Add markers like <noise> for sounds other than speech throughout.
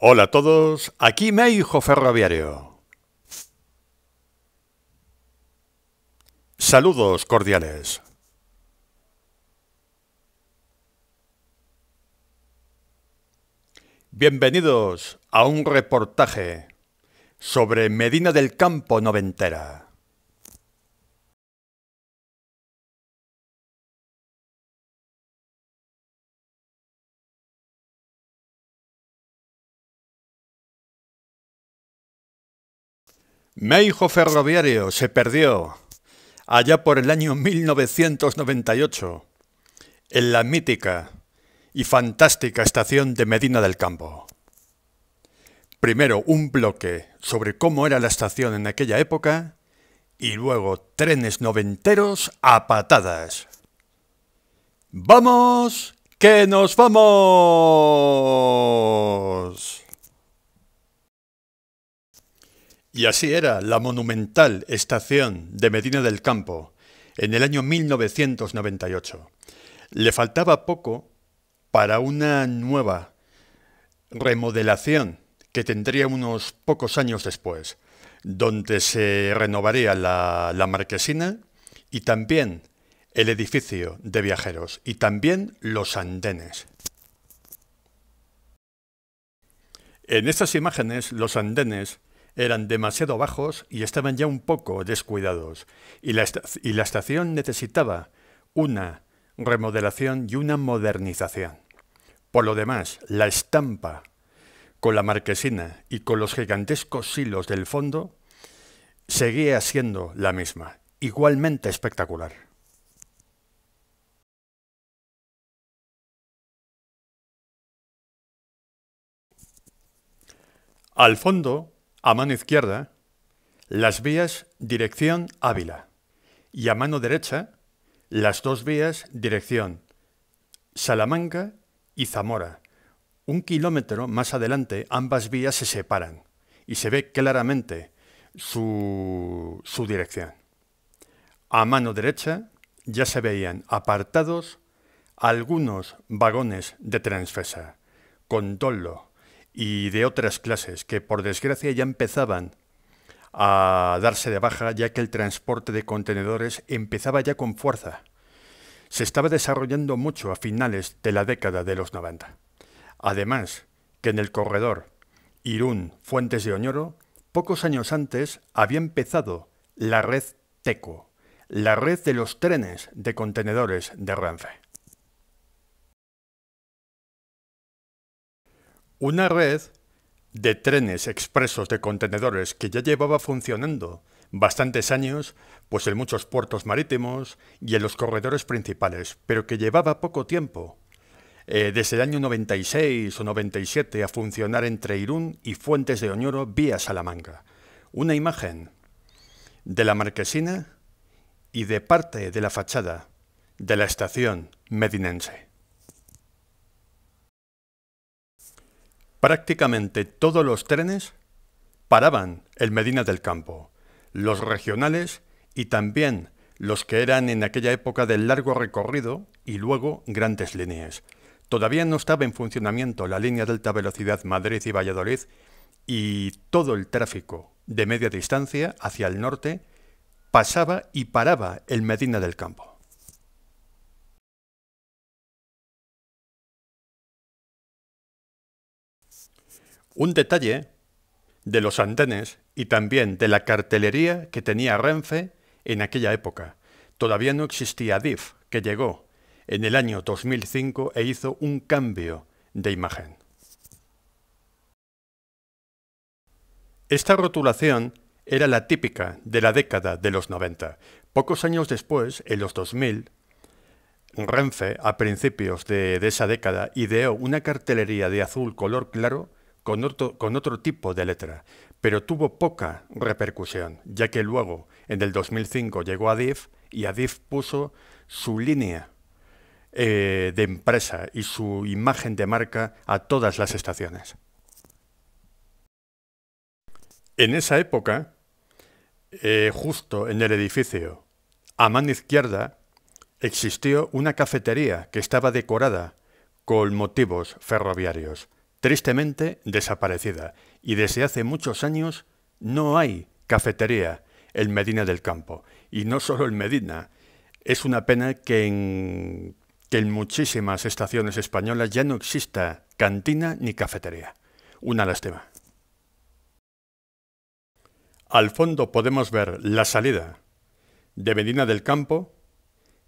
Hola a todos, aquí hijo Ferroviario. Saludos cordiales. Bienvenidos a un reportaje sobre Medina del Campo Noventera. Meijo Ferroviario se perdió allá por el año 1998 en la mítica y fantástica estación de Medina del Campo. Primero un bloque sobre cómo era la estación en aquella época y luego trenes noventeros a patadas. ¡Vamos! ¡Que nos vamos! Y así era la monumental estación de Medina del Campo en el año 1998. Le faltaba poco para una nueva remodelación que tendría unos pocos años después, donde se renovaría la, la marquesina y también el edificio de viajeros y también los andenes. En estas imágenes, los andenes eran demasiado bajos y estaban ya un poco descuidados, y la, estación necesitaba una remodelación y una modernización. Por lo demás, la estampa con la marquesina y con los gigantescos hilos del fondo seguía siendo la misma, igualmente espectacular. Al fondo, a mano izquierda, las vías dirección Ávila y a mano derecha, las dos vías dirección Salamanca y Zamora. Un kilómetro más adelante ambas vías se separan y se ve claramente su, su dirección. A mano derecha ya se veían apartados algunos vagones de Transfesa, con dolo y de otras clases que por desgracia ya empezaban a darse de baja ya que el transporte de contenedores empezaba ya con fuerza. Se estaba desarrollando mucho a finales de la década de los 90. Además, que en el corredor Irún Fuentes de Oñoro, pocos años antes había empezado la red TECO, la red de los trenes de contenedores de Ranfe. Una red de trenes expresos de contenedores que ya llevaba funcionando bastantes años, pues en muchos puertos marítimos y en los corredores principales, pero que llevaba poco tiempo, eh, desde el año 96 o 97 a funcionar entre Irún y Fuentes de Oñoro vía Salamanca. Una imagen de la marquesina y de parte de la fachada de la estación medinense. Prácticamente todos los trenes paraban en Medina del Campo, los regionales y también los que eran en aquella época del largo recorrido y luego grandes líneas. Todavía no estaba en funcionamiento la línea de alta velocidad Madrid y Valladolid y todo el tráfico de media distancia hacia el norte pasaba y paraba en Medina del Campo. Un detalle de los andenes y también de la cartelería que tenía Renfe en aquella época. Todavía no existía DIF, que llegó en el año 2005 e hizo un cambio de imagen. Esta rotulación era la típica de la década de los 90. Pocos años después, en los 2000, Renfe, a principios de, de esa década, ideó una cartelería de azul color claro con otro, tipo de letra, pero tuvo poca repercusión, ya que luego, en el 2005, llegó Adif y Adif puso su línea eh, de empresa y su imagen de marca a todas las estaciones. En esa época, eh, justo en el edificio, a mano izquierda, existió una cafetería que estaba decorada con motivos ferroviarios tristemente desaparecida, y desde hace muchos años no hay cafetería en Medina del Campo, y no solo en Medina. Es una pena que en, que en muchísimas estaciones españolas ya no exista cantina ni cafetería. Una lástima. Al fondo podemos ver la salida de Medina del Campo,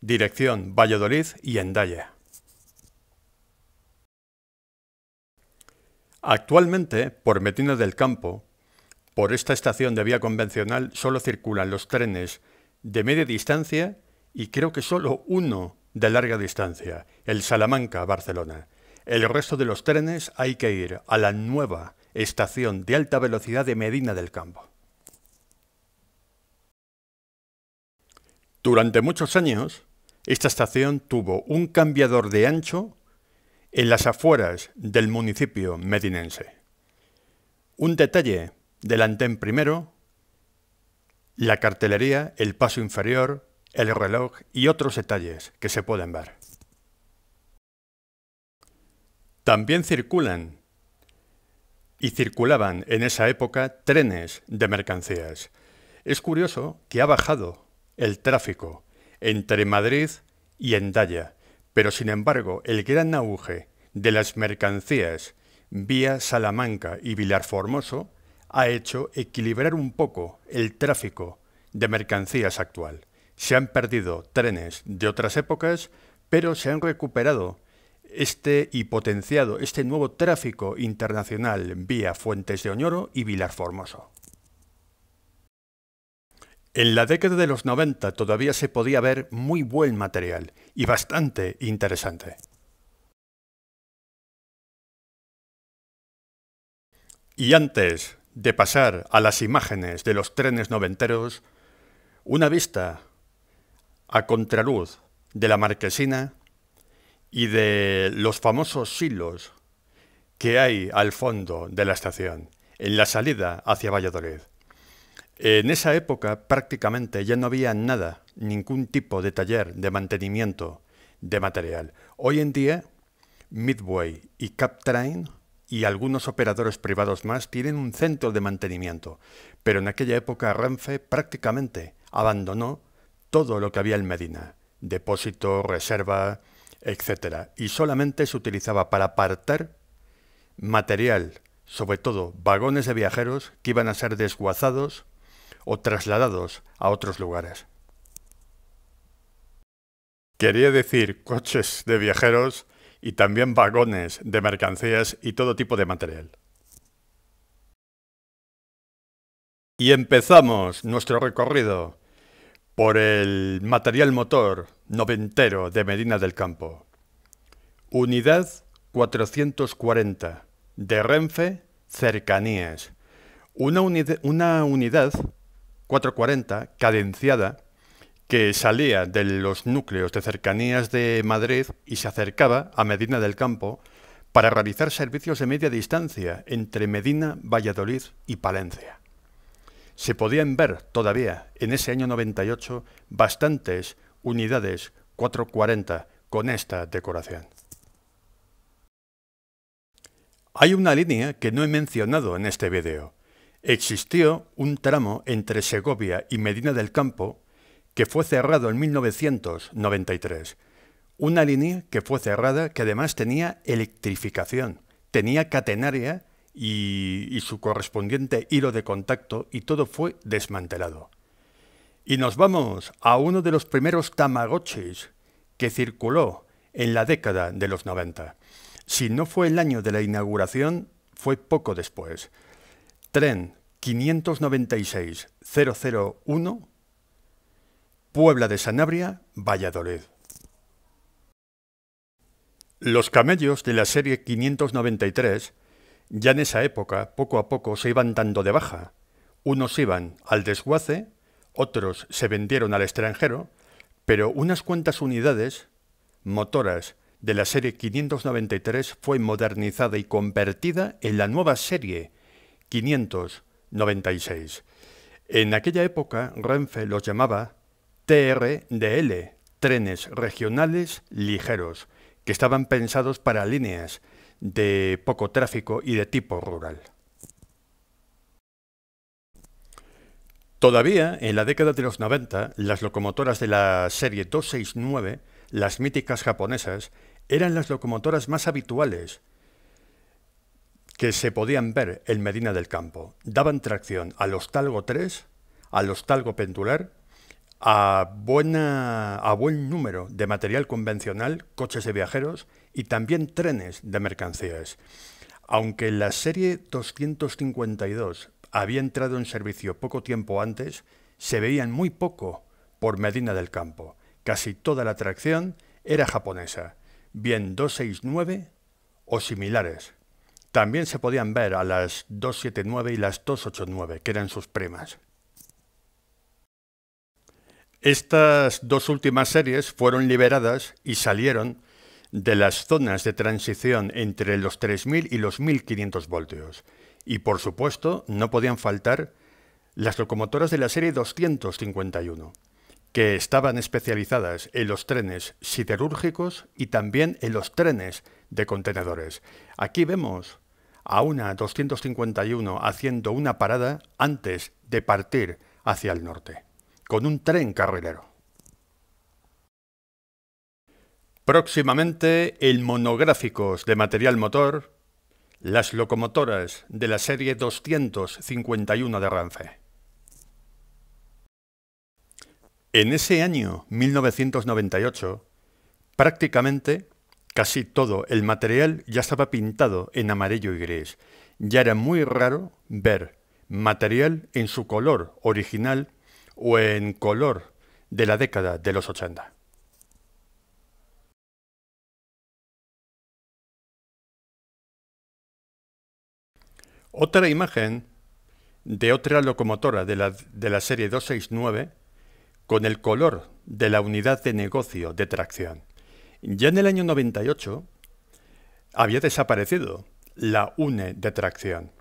dirección Valladolid y Endaya. Actualmente, por Medina del Campo, por esta estación de vía convencional solo circulan los trenes de media distancia y creo que solo uno de larga distancia, el Salamanca-Barcelona. El resto de los trenes hay que ir a la nueva estación de alta velocidad de Medina del Campo. Durante muchos años, esta estación tuvo un cambiador de ancho en las afueras del municipio medinense. Un detalle del antén primero, la cartelería, el paso inferior, el reloj y otros detalles que se pueden ver. También circulan y circulaban en esa época trenes de mercancías. Es curioso que ha bajado el tráfico entre Madrid y Endaya, pero sin embargo, el gran auge de las mercancías vía Salamanca y Vilar Formoso ha hecho equilibrar un poco el tráfico de mercancías actual. Se han perdido trenes de otras épocas, pero se han recuperado este y potenciado este nuevo tráfico internacional vía Fuentes de Oñoro y Vilar Formoso. En la década de los 90 todavía se podía ver muy buen material y bastante interesante. Y antes de pasar a las imágenes de los trenes noventeros, una vista a contraluz de la marquesina y de los famosos silos que hay al fondo de la estación, en la salida hacia Valladolid. En esa época prácticamente ya no había nada, ningún tipo de taller de mantenimiento de material. Hoy en día, Midway y Captrain y algunos operadores privados más tienen un centro de mantenimiento, pero en aquella época Renfe prácticamente abandonó todo lo que había en Medina, depósito, reserva, etc. Y solamente se utilizaba para apartar material, sobre todo vagones de viajeros que iban a ser desguazados o trasladados a otros lugares. Quería decir coches de viajeros y también vagones de mercancías y todo tipo de material. Y empezamos nuestro recorrido por el material motor noventero de Medina del Campo. Unidad 440 de Renfe Cercanías. Una, unidad, una unidad 440, cadenciada, que salía de los núcleos de cercanías de Madrid y se acercaba a Medina del Campo para realizar servicios de media distancia entre Medina, Valladolid y Palencia. Se podían ver todavía en ese año 98 bastantes unidades 440 con esta decoración. Hay una línea que no he mencionado en este vídeo, Existió un tramo entre Segovia y Medina del Campo que fue cerrado en 1993. Una línea que fue cerrada que además tenía electrificación, tenía catenaria y, su correspondiente hilo de contacto y todo fue desmantelado. Y nos vamos a uno de los primeros Tamagotchis que circuló en la década de los 90. Si no fue el año de la inauguración, fue poco después. Tren 596-001, Puebla de Sanabria, Valladolid. Los camellos de la serie 593 ya en esa época poco a poco se iban dando de baja. Unos iban al desguace, otros se vendieron al extranjero, pero unas cuantas unidades motoras de la serie 593 fue modernizada y convertida en la nueva serie 596. En aquella época, Renfe los llamaba TRDL, trenes regionales ligeros, que estaban pensados para líneas de poco tráfico y de tipo rural. Todavía en la década de los 90, las locomotoras de la serie 269, las míticas japonesas, eran las locomotoras más habituales que se podían ver en Medina del Campo daban tracción a los Talgo 3, al Talgo pendular, a, buena, a buen número de material convencional, coches de viajeros y también trenes de mercancías. Aunque la serie 252 había entrado en servicio poco tiempo antes, se veían muy poco por Medina del Campo. Casi toda la tracción era japonesa, bien 269 o similares. También se podían ver a las 279 y las 289, que eran sus primas. Estas dos últimas series fueron liberadas y salieron de las zonas de transición entre los 3000 y los 1500 voltios. Y por supuesto, no podían faltar las locomotoras de la serie 251, que estaban especializadas en los trenes siderúrgicos y también en los trenes de contenedores. Aquí vemos a una 251 haciendo una parada antes de partir hacia el norte, con un tren carrilero. Próximamente en monográficos de material motor, las locomotoras de la serie 251 de Ranfe En ese año 1998, prácticamente Casi todo el material ya estaba pintado en amarillo y gris. Ya era muy raro ver material en su color original o en color de la década de los 80. Otra imagen de otra locomotora de la, de la serie 269 con el color de la unidad de negocio de tracción. Ya en el año 98 había desaparecido la UNE de tracción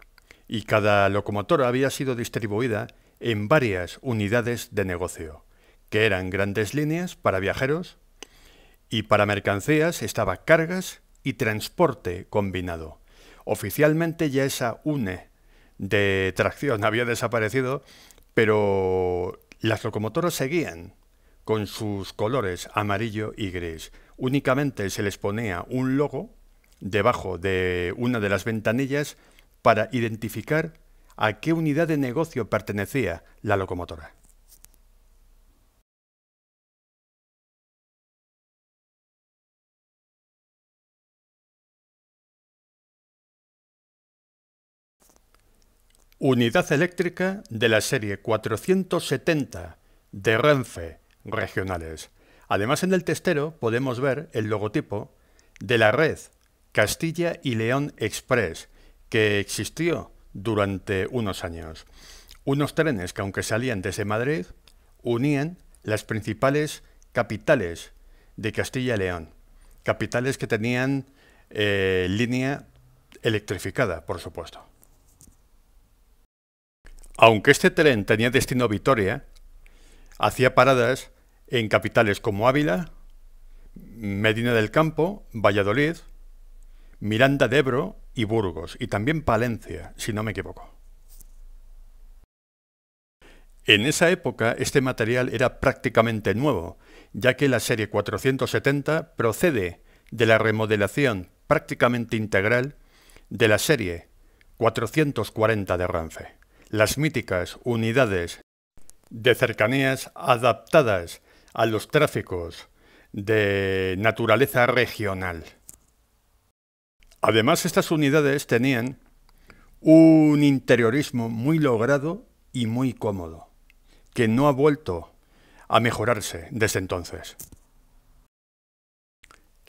y cada locomotora había sido distribuida en varias unidades de negocio, que eran grandes líneas para viajeros y para mercancías estaba cargas y transporte combinado. Oficialmente ya esa UNE de tracción <laughs> había desaparecido, pero las locomotoras seguían con sus colores amarillo y gris únicamente se les ponía un logo debajo de una de las ventanillas para identificar a qué unidad de negocio pertenecía la locomotora. Unidad eléctrica de la serie 470 de Renfe Regionales Además, en el testero podemos ver el logotipo de la red Castilla y León Express, que existió durante unos años. Unos trenes que, aunque salían desde Madrid, unían las principales capitales de Castilla y León. Capitales que tenían eh, línea electrificada, por supuesto. Aunque este tren tenía destino Vitoria, hacía paradas en capitales como Ávila, Medina del Campo, Valladolid, Miranda de Ebro y Burgos, y también Palencia, si no me equivoco. En esa época este material era prácticamente nuevo, ya que la serie 470 procede de la remodelación prácticamente integral de la serie 440 de Ranfe, las míticas unidades de cercanías adaptadas a los tráficos de naturaleza regional. Además, estas unidades tenían un interiorismo muy logrado y muy cómodo, que no ha vuelto a mejorarse desde entonces.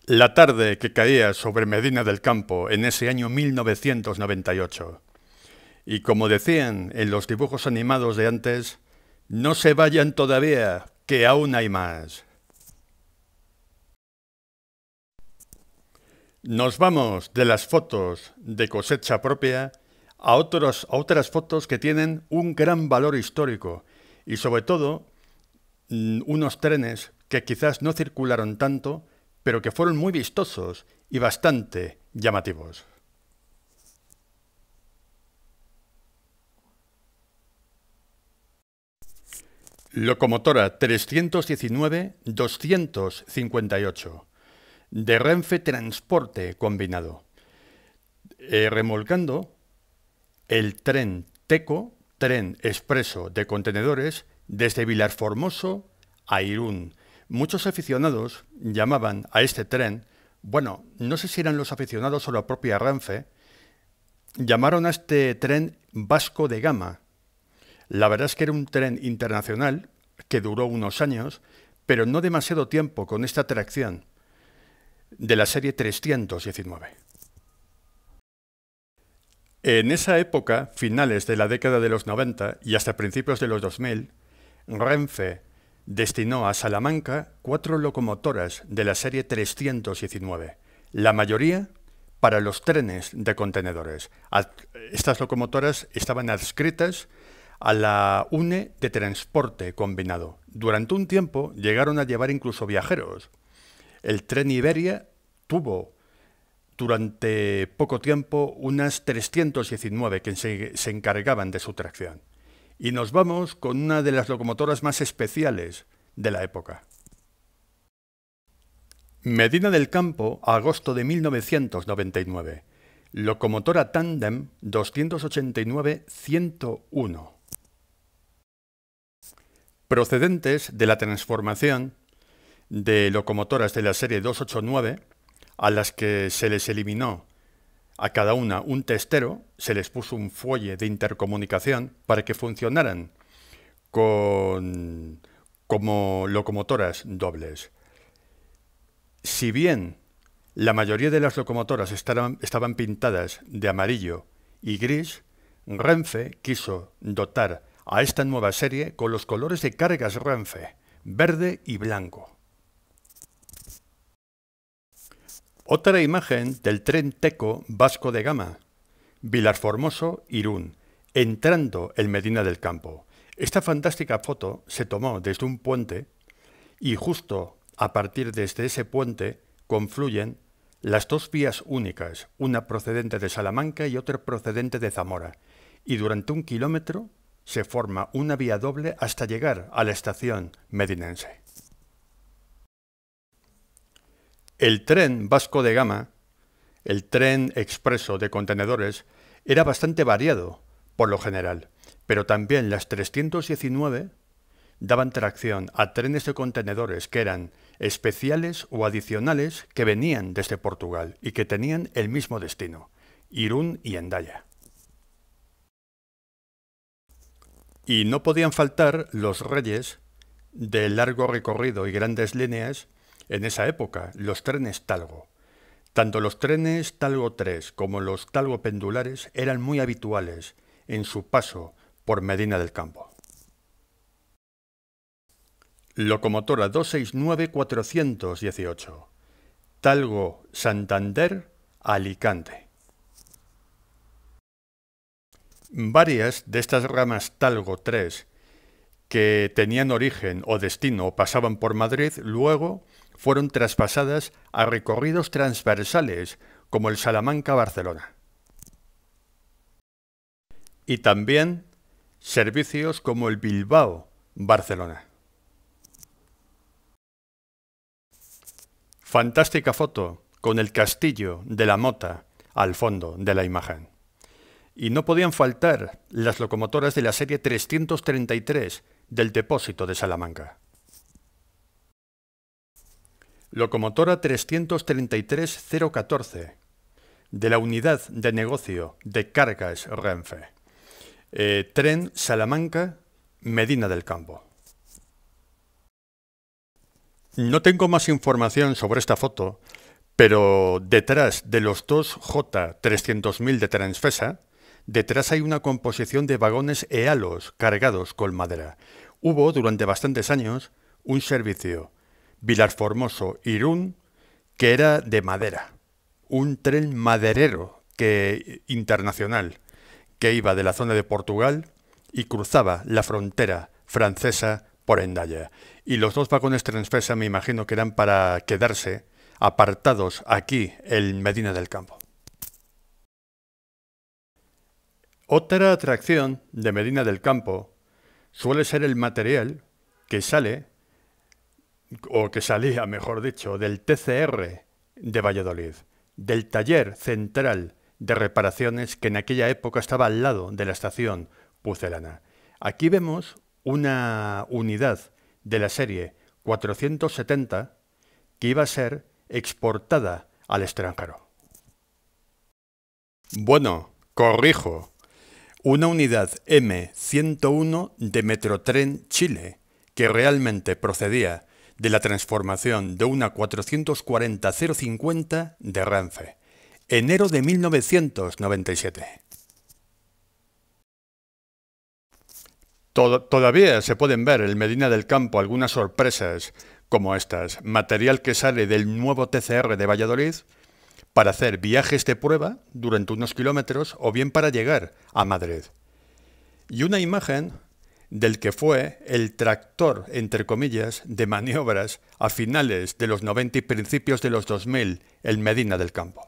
La tarde que caía sobre Medina del Campo en ese año 1998. Y como decían en los dibujos animados de antes, no se vayan todavía, que aún hay más. Nos vamos de las fotos de cosecha propia a, otros, a otras fotos que tienen un gran valor histórico y sobre todo mm, unos trenes que quizás no circularon tanto, pero que fueron muy vistosos y bastante llamativos. Locomotora 319-258 de Renfe Transporte Combinado, eh, remolcando el tren TECO, tren expreso de contenedores, desde Formoso a Irún. Muchos aficionados llamaban a este tren, bueno, no sé si eran los aficionados o la propia Renfe, llamaron a este tren vasco de gama, la verdad es que era un tren internacional que duró unos años, pero no demasiado tiempo con esta atracción de la serie 319. En esa época, finales de la década de los 90 y hasta principios de los 2000, Renfe destinó a Salamanca cuatro locomotoras de la serie 319, la mayoría para los trenes de contenedores. Estas locomotoras estaban adscritas a la UNE de transporte combinado. Durante un tiempo llegaron a llevar incluso viajeros. El tren Iberia tuvo durante poco tiempo unas 319 que se, encargaban de su tracción. Y nos vamos con una de las locomotoras más especiales de la época. Medina del Campo, agosto de 1999. Locomotora Tandem 289-101 procedentes de la transformación de locomotoras de la serie 289, a las que se les eliminó a cada una un testero, se les puso un fuelle de intercomunicación para que funcionaran con, como locomotoras dobles. Si bien la mayoría de las locomotoras estaban, estaban pintadas de amarillo y gris, Renfe quiso dotar a esta nueva serie con los colores de cargas Ranfe, verde y blanco. Otra imagen del tren Teco Vasco de Gama, Vilar formoso Irún, entrando en Medina del Campo. Esta fantástica foto se tomó desde un puente y justo a partir desde este, ese puente confluyen las dos vías únicas, una procedente de Salamanca y otra procedente de Zamora, y durante un kilómetro se forma una vía doble hasta llegar a la estación medinense. El tren vasco de gama, el tren expreso de contenedores, era bastante variado por lo general, pero también las 319 daban tracción a trenes de contenedores que eran especiales o adicionales que venían desde Portugal y que tenían el mismo destino, Irún y Endaya. Y no podían faltar los reyes de largo recorrido y grandes líneas en esa época, los trenes Talgo. Tanto los trenes Talgo 3 como los Talgo pendulares eran muy habituales en su paso por Medina del Campo. Locomotora 269-418. Talgo Santander, Alicante. Varias de estas ramas Talgo 3 que tenían origen o destino pasaban por Madrid, luego fueron traspasadas a recorridos transversales como el Salamanca-Barcelona. Y también servicios como el Bilbao-Barcelona. Fantástica foto con el castillo de la mota al fondo de la imagen y no podían faltar las locomotoras de la serie 333 del depósito de Salamanca. Locomotora 333-014 de la unidad de negocio de cargas Renfe. Eh, tren Salamanca, Medina del Campo. No tengo más información sobre esta foto, pero detrás de los dos J300.000 de Transfesa, Detrás hay una composición de vagones e halos cargados con madera. Hubo durante bastantes años un servicio, Vilar Formoso Irún, que era de madera. Un tren maderero que, internacional que iba de la zona de Portugal y cruzaba la frontera francesa por Endaya. Y los dos vagones Transfesa me imagino que eran para quedarse apartados aquí en Medina del Campo. Otra atracción de Medina del Campo suele ser el material que sale, o que salía, mejor dicho, del TCR de Valladolid, del taller central de reparaciones que en aquella época estaba al lado de la estación Pucelana. Aquí vemos una unidad de la serie 470 que iba a ser exportada al extranjero. Bueno, corrijo, una unidad M101 de Metrotren Chile, que realmente procedía de la transformación de una 440-050 de Ranfe, enero de 1997. todavía se pueden ver en Medina del Campo algunas sorpresas como estas, material que sale del nuevo TCR de Valladolid, para hacer viajes de prueba durante unos kilómetros o bien para llegar a Madrid. Y una imagen del que fue el tractor, entre comillas, de maniobras a finales de los 90 y principios de los 2000 en Medina del Campo.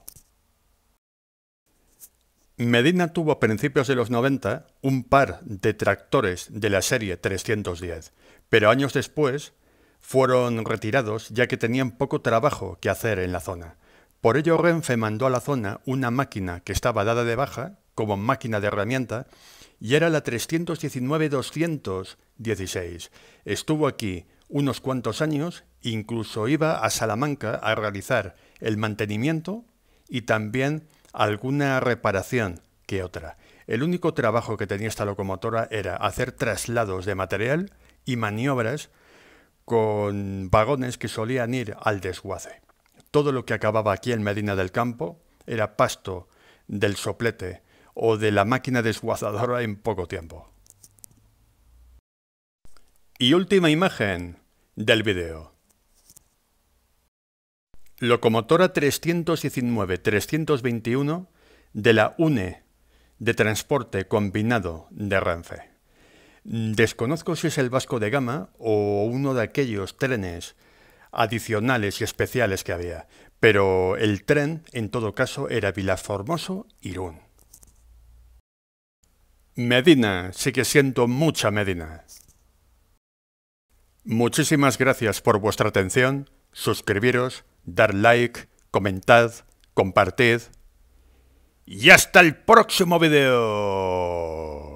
Medina tuvo a principios de los 90 un par de tractores de la serie 310, pero años después fueron retirados ya que tenían poco trabajo que hacer en la zona. Por ello Renfe mandó a la zona una máquina que estaba dada de baja como máquina de herramienta y era la 319-216. Estuvo aquí unos cuantos años, incluso iba a Salamanca a realizar el mantenimiento y también alguna reparación que otra. El único trabajo que tenía esta locomotora era hacer traslados de material y maniobras con vagones que solían ir al desguace. Todo lo que acababa aquí en Medina del Campo era pasto del soplete o de la máquina desguazadora en poco tiempo. Y última imagen del video. Locomotora 319-321 de la UNE de Transporte Combinado de Renfe. Desconozco si es el Vasco de Gama o uno de aquellos trenes adicionales y especiales que había, pero el tren, en todo caso, era Vilaformoso-Irún. Medina, sí que siento mucha Medina. Muchísimas gracias por vuestra atención, suscribiros, dar like, comentad, compartid. Y hasta el próximo vídeo!